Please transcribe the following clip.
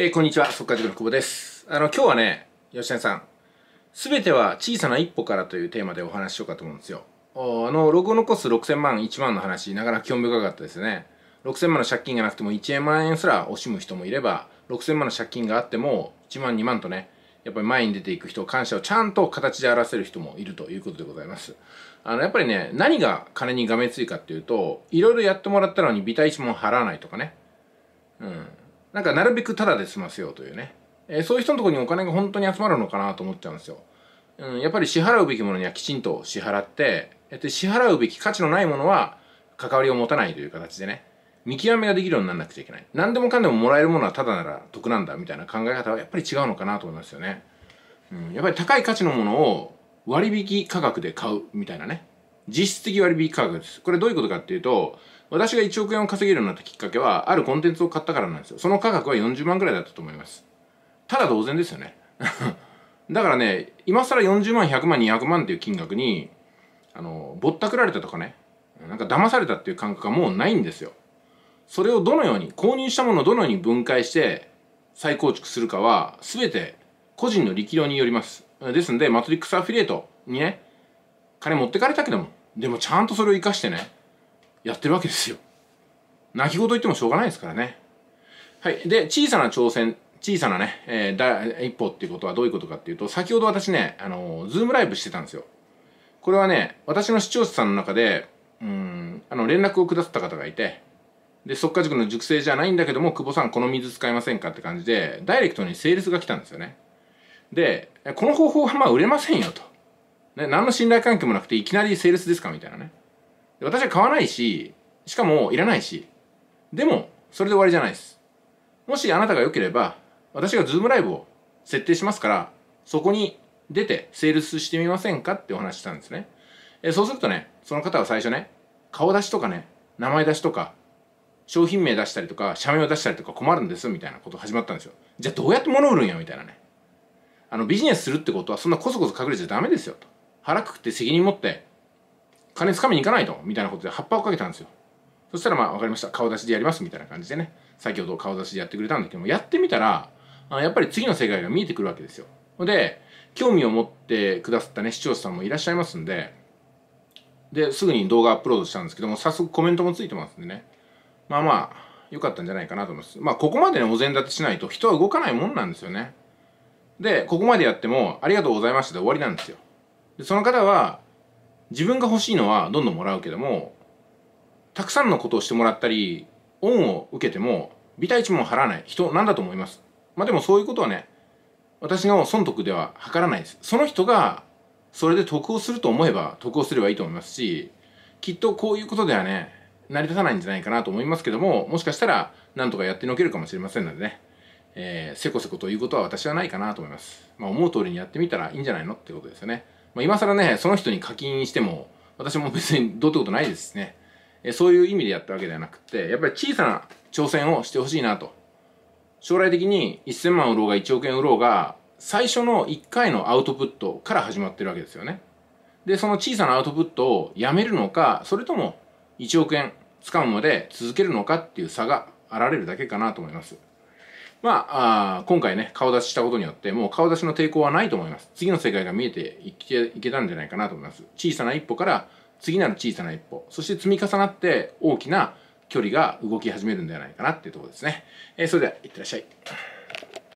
えー、こんにちは、速稼塾の久保です。あの、今日はね、吉田さん、すべては小さな一歩からというテーマでお話ししようかと思うんですよ。あの、ロゴを残す6000万、1万の話、なかなか興味深かったですね。6000万の借金がなくても1万円すら惜しむ人もいれば、6000万の借金があっても、1万、2万とね、やっぱり前に出ていく人、感謝をちゃんと形で表せる人もいるということでございます。あの、やっぱりね、何が金にがめついかっていうと、いろいろやってもらったのにビタ一文払わないとかね。うん。なんかなるべくタダで済ませようというね、えー、そういう人のところにお金が本当に集まるのかなと思っちゃうんですよ、うん、やっぱり支払うべきものにはきちんと支払ってで支払うべき価値のないものは関わりを持たないという形でね見極めができるようにならなくちゃいけない何でもかんでももらえるものはタダなら得なんだみたいな考え方はやっぱり違うのかなと思いますよね、うん、やっぱり高い価値のものを割引価格で買うみたいなね実質的割引価格です。これどういうことかっていうと、私が1億円を稼げるようになったきっかけは、あるコンテンツを買ったからなんですよ。その価格は40万くらいだったと思います。ただ同然ですよね。だからね、今更40万、100万、200万っていう金額に、あの、ぼったくられたとかね、なんか騙されたっていう感覚がもうないんですよ。それをどのように、購入したものをどのように分解して再構築するかは、すべて個人の力量によります。ですんで、マトリックスアフィリエイトにね、金持ってかれたけども、でもちゃんとそれを生かしてねやってるわけですよ泣き言言ってもしょうがないですからねはいで小さな挑戦小さなね、えー、一歩っていうことはどういうことかっていうと先ほど私ねあのズームライブしてたんですよこれはね私の視聴者さんの中でうんあの連絡をくださった方がいてでっか塾の熟成じゃないんだけども久保さんこの水使いませんかって感じでダイレクトにセールスが来たんですよねでこの方法はまあ売れませんよとね、何の信頼関係もなくていきなりセールスですかみたいなね。私は買わないし、しかもいらないし。でも、それで終わりじゃないです。もしあなたが良ければ、私がズームライブを設定しますから、そこに出てセールスしてみませんかってお話したんですね。えそうするとね、その方は最初ね、顔出しとかね、名前出しとか、商品名出したりとか、社名を出したりとか困るんですみたいなこと始まったんですよ。じゃあどうやって物売るんやみたいなね。あのビジネスするってことはそんなコソコソ隠れちゃダメですよと。腹くくって責任持って、金つかみに行かないと、みたいなことで葉っぱをかけたんですよ。そしたらまあ分かりました。顔出しでやります、みたいな感じでね。先ほど顔出しでやってくれたんだけども、やってみたら、あやっぱり次の世界が見えてくるわけですよ。で、興味を持ってくださったね、視聴者さんもいらっしゃいますんで、で、すぐに動画アップロードしたんですけども、早速コメントもついてますんでね。まあまあ、良かったんじゃないかなと思います。まあ、ここまでね、お膳立てしないと人は動かないもんなんですよね。で、ここまでやっても、ありがとうございましたで終わりなんですよ。でその方は自分が欲しいのはどんどんもらうけどもたくさんのことをしてもらったり恩を受けてもビタ一文払わない人なんだと思いますまあでもそういうことはね私の損得では測らないですその人がそれで得をすると思えば得をすればいいと思いますしきっとこういうことではね成り立たないんじゃないかなと思いますけどももしかしたらなんとかやってのけるかもしれませんのでねえー、せこせこということは私はないかなと思います。まあ、思う通りにやってみたらいいんじゃないのってことですよね。まあ、今更ね、その人に課金しても、私も別にどうってことないですしね。えそういう意味でやったわけではなくて、やっぱり小さな挑戦をしてほしいなと。将来的に1000万売ろうが1億円売ろうが、最初の1回のアウトプットから始まってるわけですよね。で、その小さなアウトプットをやめるのか、それとも1億円掴むまで続けるのかっていう差があられるだけかなと思います。まあ、あ今回ね、顔出ししたことによって、もう顔出しの抵抗はないと思います。次の世界が見えていけいけたんじゃないかなと思います。小さな一歩から、次なる小さな一歩、そして積み重なって大きな距離が動き始めるんではないかなっていうところですね。えー、それでは、いってらっしゃい。